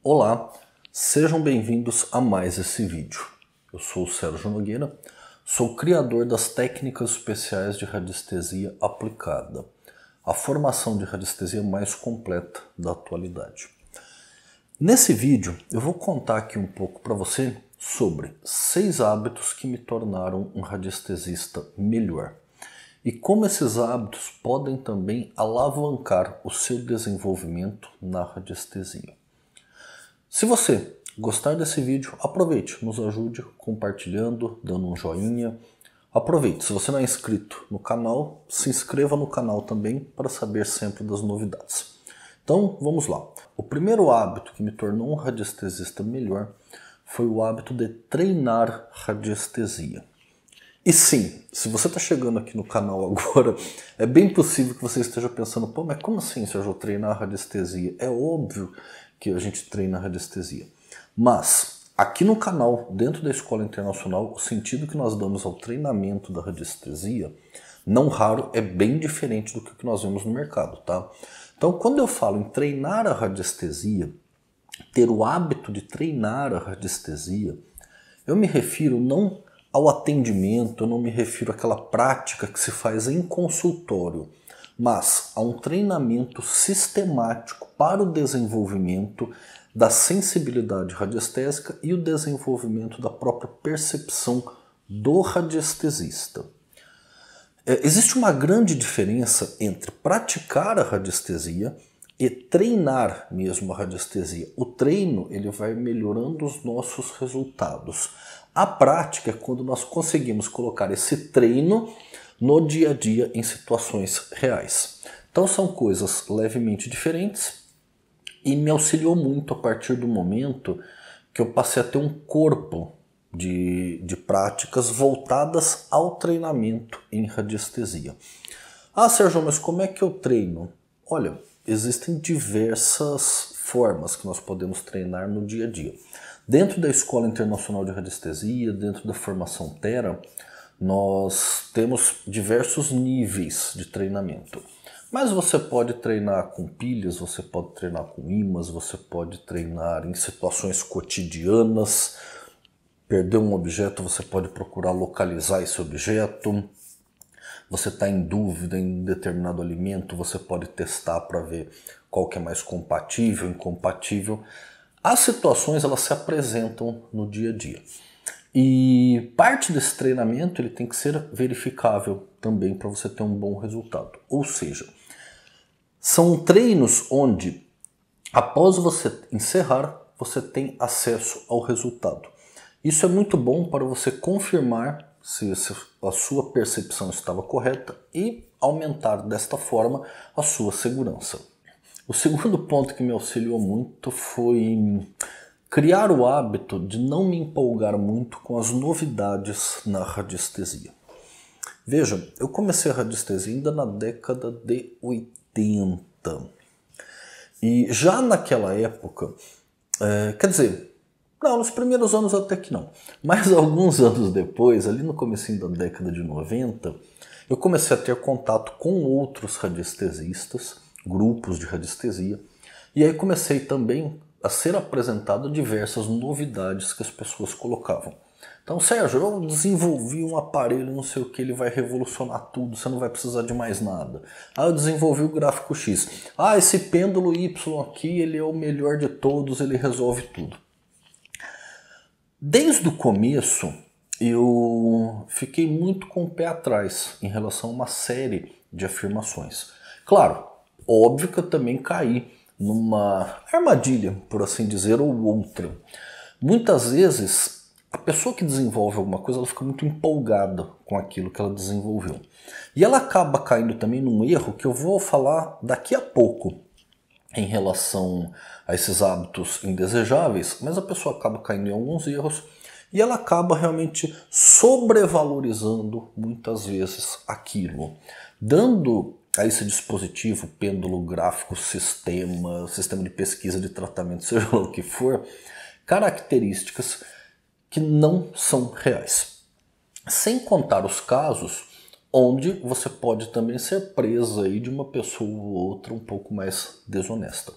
Olá, sejam bem-vindos a mais esse vídeo. Eu sou o Sérgio Nogueira, sou criador das técnicas especiais de radiestesia aplicada, a formação de radiestesia mais completa da atualidade. Nesse vídeo, eu vou contar aqui um pouco para você sobre seis hábitos que me tornaram um radiestesista melhor e como esses hábitos podem também alavancar o seu desenvolvimento na radiestesia. Se você gostar desse vídeo, aproveite, nos ajude compartilhando, dando um joinha. Aproveite, se você não é inscrito no canal, se inscreva no canal também para saber sempre das novidades. Então, vamos lá. O primeiro hábito que me tornou um radiestesista melhor foi o hábito de treinar radiestesia. E sim, se você está chegando aqui no canal agora, é bem possível que você esteja pensando, pô, mas como assim, Sérgio, treinar radiestesia? É óbvio que a gente treina a radiestesia. Mas, aqui no canal, dentro da Escola Internacional, o sentido que nós damos ao treinamento da radiestesia, não raro, é bem diferente do que nós vemos no mercado, tá? Então, quando eu falo em treinar a radiestesia, ter o hábito de treinar a radiestesia, eu me refiro não ao atendimento, eu não me refiro àquela prática que se faz em consultório, mas a um treinamento sistemático para o desenvolvimento da sensibilidade radiestésica e o desenvolvimento da própria percepção do radiestesista. É, existe uma grande diferença entre praticar a radiestesia e treinar mesmo a radiestesia. O treino ele vai melhorando os nossos resultados. A prática é quando nós conseguimos colocar esse treino no dia a dia em situações reais. Então são coisas levemente diferentes e me auxiliou muito a partir do momento que eu passei a ter um corpo de, de práticas voltadas ao treinamento em radiestesia. Ah, Sérgio, mas como é que eu treino? Olha, existem diversas formas que nós podemos treinar no dia a dia. Dentro da Escola Internacional de Radiestesia, dentro da formação Terra, nós temos diversos níveis de treinamento. Mas você pode treinar com pilhas, você pode treinar com imãs, você pode treinar em situações cotidianas. Perder um objeto, você pode procurar localizar esse objeto. Você está em dúvida em determinado alimento, você pode testar para ver qual que é mais compatível, incompatível. As situações elas se apresentam no dia a dia. E parte desse treinamento ele tem que ser verificável também para você ter um bom resultado. Ou seja, são treinos onde após você encerrar, você tem acesso ao resultado. Isso é muito bom para você confirmar se a sua percepção estava correta e aumentar desta forma a sua segurança. O segundo ponto que me auxiliou muito foi Criar o hábito de não me empolgar muito com as novidades na radiestesia. Veja, eu comecei a radiestesia ainda na década de 80. E já naquela época, é, quer dizer, não, nos primeiros anos até que não. Mas alguns anos depois, ali no começo da década de 90, eu comecei a ter contato com outros radiestesistas, grupos de radiestesia, e aí comecei também a ser apresentado diversas novidades que as pessoas colocavam. Então, Sérgio, eu desenvolvi um aparelho, não sei o que, ele vai revolucionar tudo, você não vai precisar de mais nada. Ah, eu desenvolvi o gráfico X. Ah, esse pêndulo Y aqui, ele é o melhor de todos, ele resolve tudo. Desde o começo, eu fiquei muito com o pé atrás em relação a uma série de afirmações. Claro, óbvio que eu também caí numa armadilha, por assim dizer, ou outra. Muitas vezes, a pessoa que desenvolve alguma coisa, ela fica muito empolgada com aquilo que ela desenvolveu. E ela acaba caindo também num erro que eu vou falar daqui a pouco em relação a esses hábitos indesejáveis, mas a pessoa acaba caindo em alguns erros e ela acaba realmente sobrevalorizando muitas vezes aquilo, dando Aí esse dispositivo, pêndulo gráfico, sistema, sistema de pesquisa de tratamento, seja lá o que for, características que não são reais. Sem contar os casos onde você pode também ser presa aí de uma pessoa ou outra um pouco mais desonesta.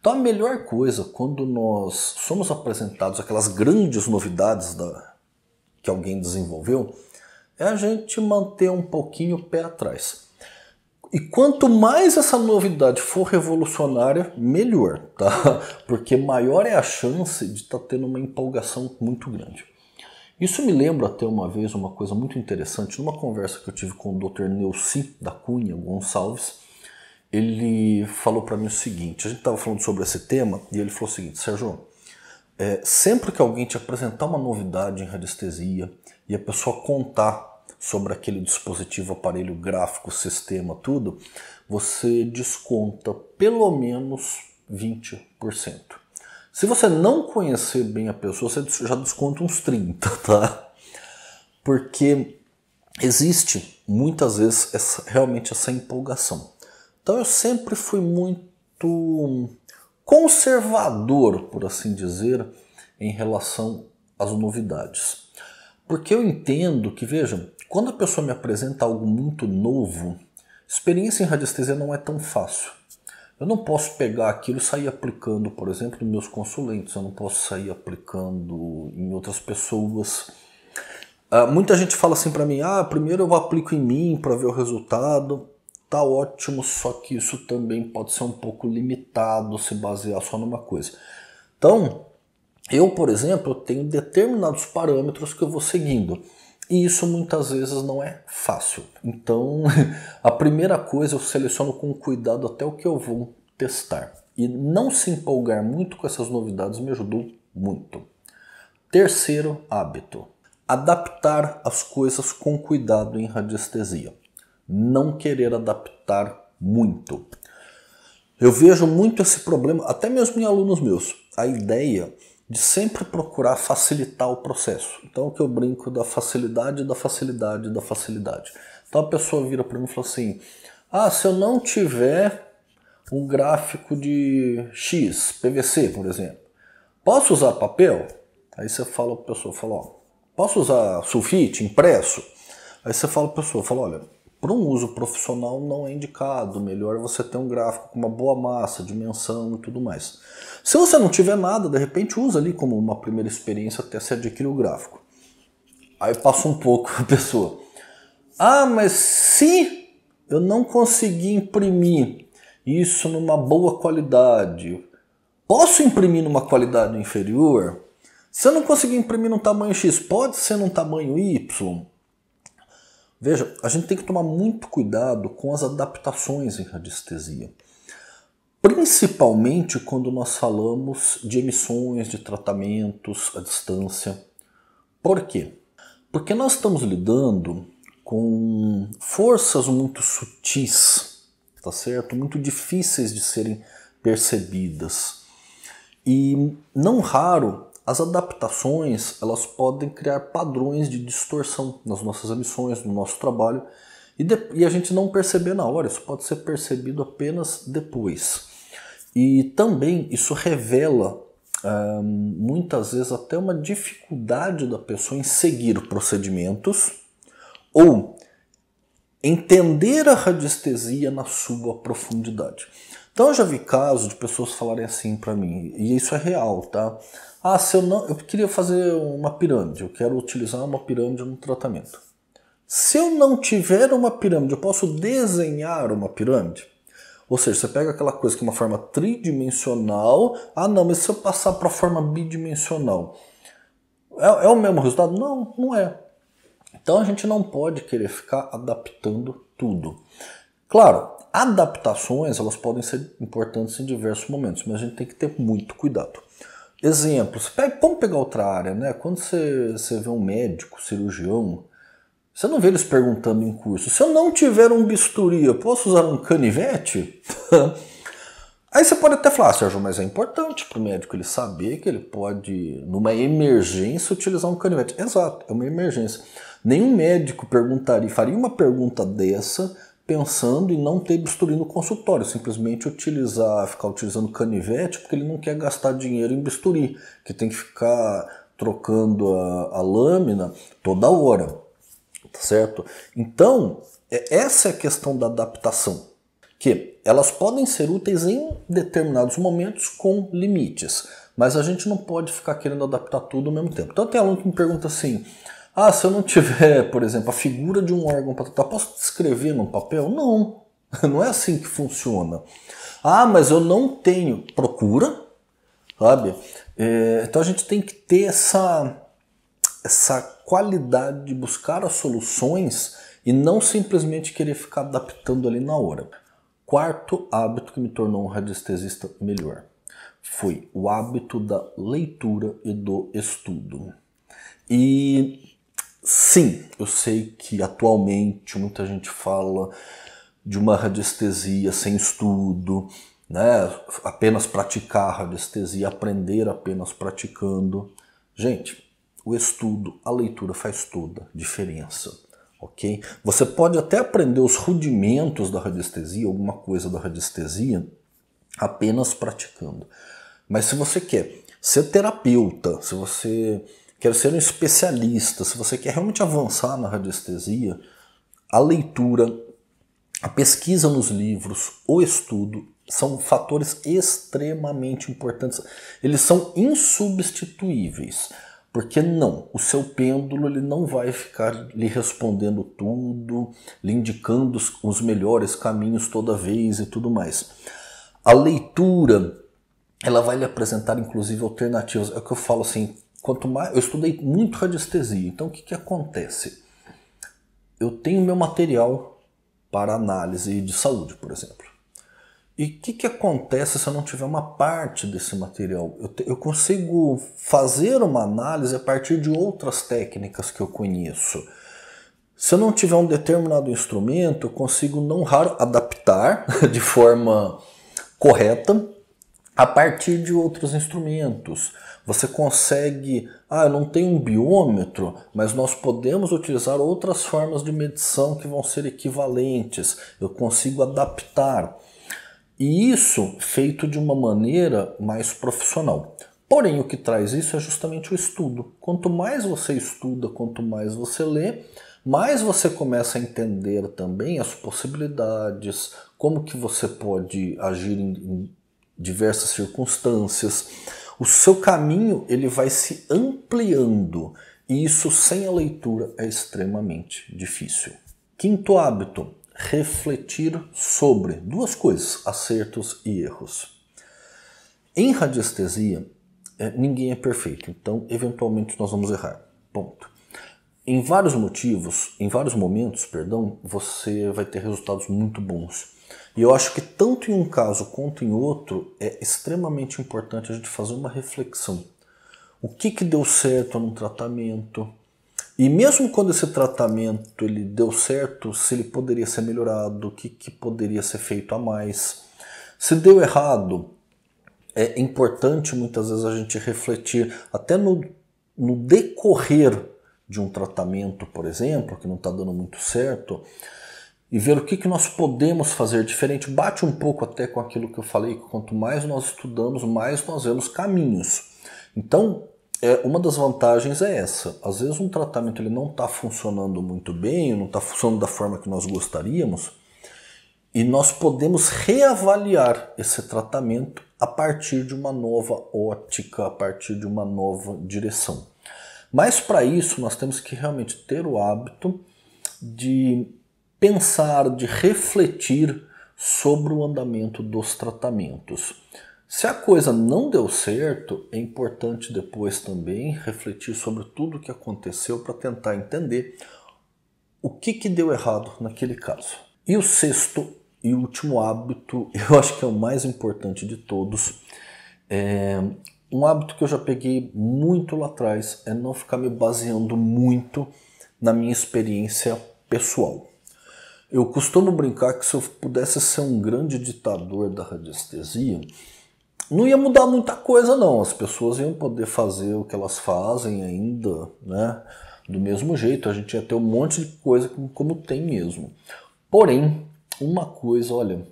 Então a melhor coisa quando nós somos apresentados aquelas grandes novidades da, que alguém desenvolveu é a gente manter um pouquinho o pé atrás. E quanto mais essa novidade for revolucionária, melhor, tá? Porque maior é a chance de estar tá tendo uma empolgação muito grande. Isso me lembra até uma vez uma coisa muito interessante, numa conversa que eu tive com o Dr. Neuci da Cunha Gonçalves, ele falou para mim o seguinte: a gente estava falando sobre esse tema e ele falou o seguinte, Sérgio, é, sempre que alguém te apresentar uma novidade em radiestesia e a pessoa contar sobre aquele dispositivo, aparelho gráfico, sistema, tudo, você desconta pelo menos 20%. Se você não conhecer bem a pessoa, você já desconta uns 30, tá? Porque existe muitas vezes essa, realmente essa empolgação. Então eu sempre fui muito conservador, por assim dizer, em relação às novidades. Porque eu entendo que, vejam, quando a pessoa me apresenta algo muito novo, experiência em radiestesia não é tão fácil. Eu não posso pegar aquilo e sair aplicando, por exemplo, nos meus consulentes, eu não posso sair aplicando em outras pessoas. Uh, muita gente fala assim para mim: ah, primeiro eu aplico em mim para ver o resultado. Tá ótimo, só que isso também pode ser um pouco limitado se basear só numa coisa. Então, eu, por exemplo, tenho determinados parâmetros que eu vou seguindo. E isso muitas vezes não é fácil. Então, a primeira coisa eu seleciono com cuidado até o que eu vou testar. E não se empolgar muito com essas novidades me ajudou muito. Terceiro hábito: adaptar as coisas com cuidado em radiestesia. Não querer adaptar muito. Eu vejo muito esse problema, até mesmo em alunos meus. A ideia de sempre procurar facilitar o processo. Então, o que eu brinco da facilidade, da facilidade, da facilidade. Então, a pessoa vira para mim e fala assim: ah, se eu não tiver um gráfico de X, PVC, por exemplo, posso usar papel? Aí você fala para a pessoa: fala, ó, posso usar sulfite, impresso? Aí você fala para a pessoa: fala, olha para um uso profissional não é indicado. Melhor você ter um gráfico com uma boa massa, dimensão e tudo mais. Se você não tiver nada, de repente usa ali como uma primeira experiência até se adquirir o gráfico. Aí passa um pouco a pessoa. Ah, mas se eu não conseguir imprimir isso numa boa qualidade, posso imprimir numa qualidade inferior? Se eu não conseguir imprimir num tamanho X, pode ser num tamanho Y? Veja, a gente tem que tomar muito cuidado com as adaptações em radiestesia, principalmente quando nós falamos de emissões, de tratamentos à distância. Por quê? Porque nós estamos lidando com forças muito sutis, tá certo? Muito difíceis de serem percebidas. E não raro as adaptações elas podem criar padrões de distorção nas nossas emissões, no nosso trabalho, e, de, e a gente não perceber na hora, isso pode ser percebido apenas depois. E também isso revela ehm, muitas vezes até uma dificuldade da pessoa em seguir procedimentos ou entender a radiestesia na sua profundidade. Então eu já vi casos de pessoas falarem assim para mim, e isso é real, tá? Ah, se eu não, eu queria fazer uma pirâmide, eu quero utilizar uma pirâmide no tratamento. Se eu não tiver uma pirâmide, eu posso desenhar uma pirâmide? Ou seja, você pega aquela coisa que é uma forma tridimensional, ah não, mas se eu passar para a forma bidimensional, é, é o mesmo resultado? Não, não é. Então a gente não pode querer ficar adaptando tudo. Claro, adaptações elas podem ser importantes em diversos momentos, mas a gente tem que ter muito cuidado. Exemplos, vamos pegar outra área, né? Quando você, você vê um médico, cirurgião, você não vê eles perguntando em curso. Se eu não tiver um bisturi, eu posso usar um canivete? Aí você pode até falar, ah, Sérgio, mas é importante para o médico ele saber que ele pode, numa emergência, utilizar um canivete. Exato, é uma emergência. Nenhum médico perguntaria, faria uma pergunta dessa pensando em não ter bisturi no consultório, simplesmente utilizar, ficar utilizando canivete, porque ele não quer gastar dinheiro em bisturi, que tem que ficar trocando a, a lâmina toda hora, tá certo? Então, é, essa é a questão da adaptação, que elas podem ser úteis em determinados momentos com limites, mas a gente não pode ficar querendo adaptar tudo ao mesmo tempo. Então, tem aluno que me pergunta assim, ah, se eu não tiver, por exemplo, a figura de um órgão para tratar, posso descrever num papel? Não. Não é assim que funciona. Ah, mas eu não tenho. Procura, sabe? É, então a gente tem que ter essa, essa qualidade de buscar as soluções e não simplesmente querer ficar adaptando ali na hora. Quarto hábito que me tornou um radiestesista melhor foi o hábito da leitura e do estudo. E Sim, eu sei que atualmente muita gente fala de uma radiestesia sem estudo, né? apenas praticar radiestesia, aprender apenas praticando. Gente, o estudo, a leitura faz toda a diferença. ok? Você pode até aprender os rudimentos da radiestesia, alguma coisa da radiestesia, apenas praticando. Mas se você quer ser terapeuta, se você quero ser um especialista, se você quer realmente avançar na radiestesia, a leitura, a pesquisa nos livros, o estudo são fatores extremamente importantes. Eles são insubstituíveis, porque não, o seu pêndulo ele não vai ficar lhe respondendo tudo, lhe indicando os, os melhores caminhos toda vez e tudo mais. A leitura ela vai lhe apresentar inclusive alternativas. É o que eu falo assim, quanto mais eu estudei muito radiestesia. Então o que, que acontece? Eu tenho meu material para análise de saúde, por exemplo. E o que, que acontece se eu não tiver uma parte desse material? Eu, te, eu consigo fazer uma análise a partir de outras técnicas que eu conheço. Se eu não tiver um determinado instrumento, eu consigo não raro adaptar de forma correta a partir de outros instrumentos. Você consegue, ah, eu não tenho um biômetro, mas nós podemos utilizar outras formas de medição que vão ser equivalentes. Eu consigo adaptar. E isso feito de uma maneira mais profissional. Porém, o que traz isso é justamente o estudo. Quanto mais você estuda, quanto mais você lê, mais você começa a entender também as possibilidades, como que você pode agir em diversas circunstâncias o seu caminho ele vai se ampliando e isso sem a leitura é extremamente difícil. Quinto hábito, refletir sobre duas coisas, acertos e erros. Em radiestesia, eh, ninguém é perfeito, então eventualmente nós vamos errar. Ponto. Em vários motivos, em vários momentos, perdão, você vai ter resultados muito bons e eu acho que tanto em um caso quanto em outro é extremamente importante a gente fazer uma reflexão. O que, que deu certo num tratamento? E mesmo quando esse tratamento ele deu certo, se ele poderia ser melhorado, o que, que poderia ser feito a mais. Se deu errado, é importante muitas vezes a gente refletir, até no, no decorrer de um tratamento, por exemplo, que não está dando muito certo, e ver o que, que nós podemos fazer diferente. Bate um pouco até com aquilo que eu falei, que quanto mais nós estudamos, mais nós vemos caminhos. Então, é, uma das vantagens é essa. Às vezes um tratamento ele não está funcionando muito bem, não está funcionando da forma que nós gostaríamos, e nós podemos reavaliar esse tratamento a partir de uma nova ótica, a partir de uma nova direção. Mas para isso nós temos que realmente ter o hábito de pensar, de refletir sobre o andamento dos tratamentos. Se a coisa não deu certo, é importante depois também refletir sobre tudo o que aconteceu para tentar entender o que, que deu errado naquele caso. E o sexto e último hábito, eu acho que é o mais importante de todos, é um hábito que eu já peguei muito lá atrás é não ficar me baseando muito na minha experiência pessoal. Eu costumo brincar que se eu pudesse ser um grande ditador da radiestesia, não ia mudar muita coisa não. As pessoas iam poder fazer o que elas fazem ainda, né? Do mesmo jeito, a gente ia ter um monte de coisa como tem mesmo. Porém, uma coisa, olha,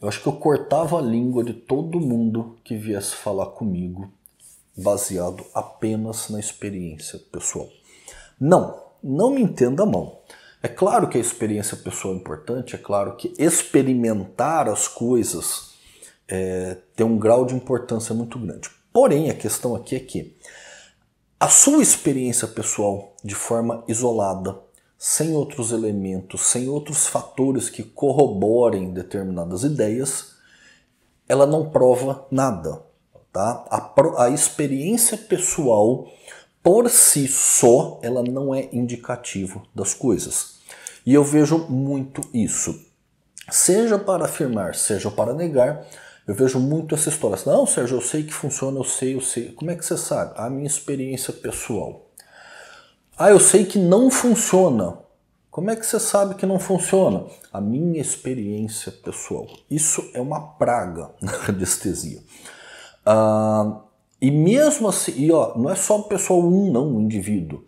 eu acho que eu cortava a língua de todo mundo que viesse falar comigo, baseado apenas na experiência pessoal. Não, não me entenda mal. É claro que a experiência pessoal é importante, é claro que experimentar as coisas é, tem um grau de importância muito grande. Porém, a questão aqui é que a sua experiência pessoal de forma isolada, sem outros elementos, sem outros fatores que corroborem determinadas ideias, ela não prova nada. Tá? A, a experiência pessoal por si só ela não é indicativo das coisas. E eu vejo muito isso. Seja para afirmar, seja para negar, eu vejo muito essa história. Assim, não, Sérgio, eu sei que funciona, eu sei, eu sei. Como é que você sabe? A minha experiência pessoal. Ah, eu sei que não funciona. Como é que você sabe que não funciona? A minha experiência pessoal. Isso é uma praga na anestesia Ah, e mesmo assim, e ó, não é só o pessoal um, não, o um indivíduo.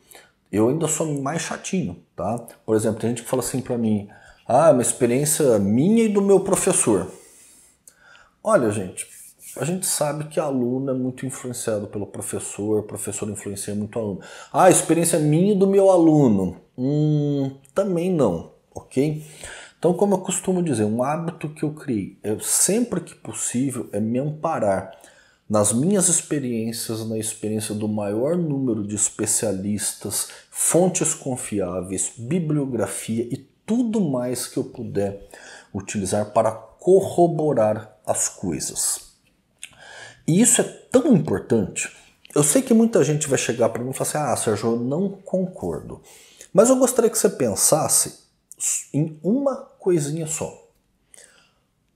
Eu ainda sou mais chatinho, tá? Por exemplo, tem gente que fala assim para mim: "Ah, é uma experiência minha e do meu professor". Olha, gente, a gente sabe que aluno é muito influenciado pelo professor, professor influencia muito o aluno. Ah, experiência é minha e do meu aluno. Hum, também não, ok? Então, como eu costumo dizer, um hábito que eu criei sempre que possível é me amparar nas minhas experiências, na experiência do maior número de especialistas fontes confiáveis, bibliografia e tudo mais que eu puder utilizar para corroborar as coisas. E isso é tão importante. Eu sei que muita gente vai chegar para mim e falar assim: ah, Sérgio, eu não concordo. Mas eu gostaria que você pensasse em uma coisinha só.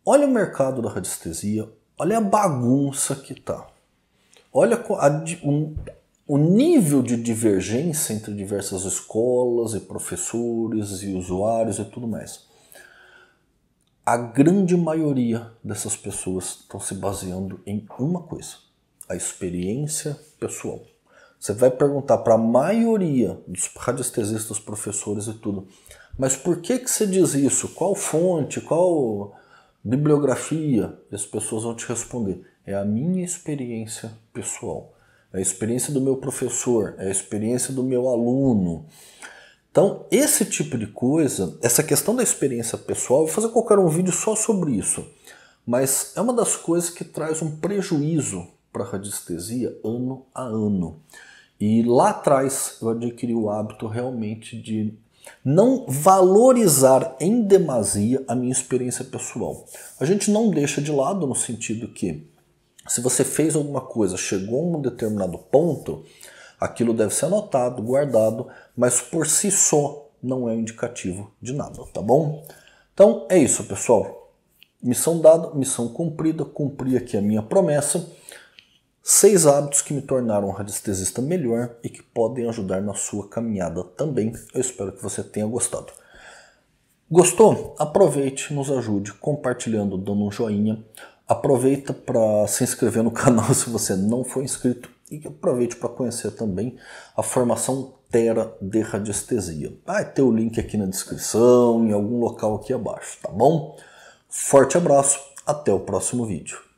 Olha o mercado da radiestesia, olha a bagunça que tá. Olha a, o nível de divergência entre diversas escolas e professores e usuários e tudo mais. A grande maioria dessas pessoas estão se baseando em uma coisa: a experiência pessoal. Você vai perguntar para a maioria dos radiestesistas, professores e tudo, mas por que que você diz isso? Qual fonte? Qual bibliografia? E as pessoas vão te responder: é a minha experiência pessoal a experiência do meu professor, a experiência do meu aluno. Então, esse tipo de coisa, essa questão da experiência pessoal, eu vou fazer qualquer um vídeo só sobre isso, mas é uma das coisas que traz um prejuízo para a radiestesia ano a ano. E lá atrás eu adquiri o hábito realmente de não valorizar em demasia a minha experiência pessoal. A gente não deixa de lado no sentido que se você fez alguma coisa, chegou a um determinado ponto, aquilo deve ser anotado, guardado, mas por si só não é um indicativo de nada, tá bom? Então é isso, pessoal. Missão dada, missão cumprida, cumpri aqui a minha promessa. Seis hábitos que me tornaram um radiestesista melhor e que podem ajudar na sua caminhada também. Eu espero que você tenha gostado. Gostou? Aproveite, nos ajude compartilhando, dando um joinha. Aproveita para se inscrever no canal se você não for inscrito e aproveite para conhecer também a formação Tera de Radiestesia. Vai ter o link aqui na descrição, em algum local aqui abaixo, tá bom? Forte abraço, até o próximo vídeo.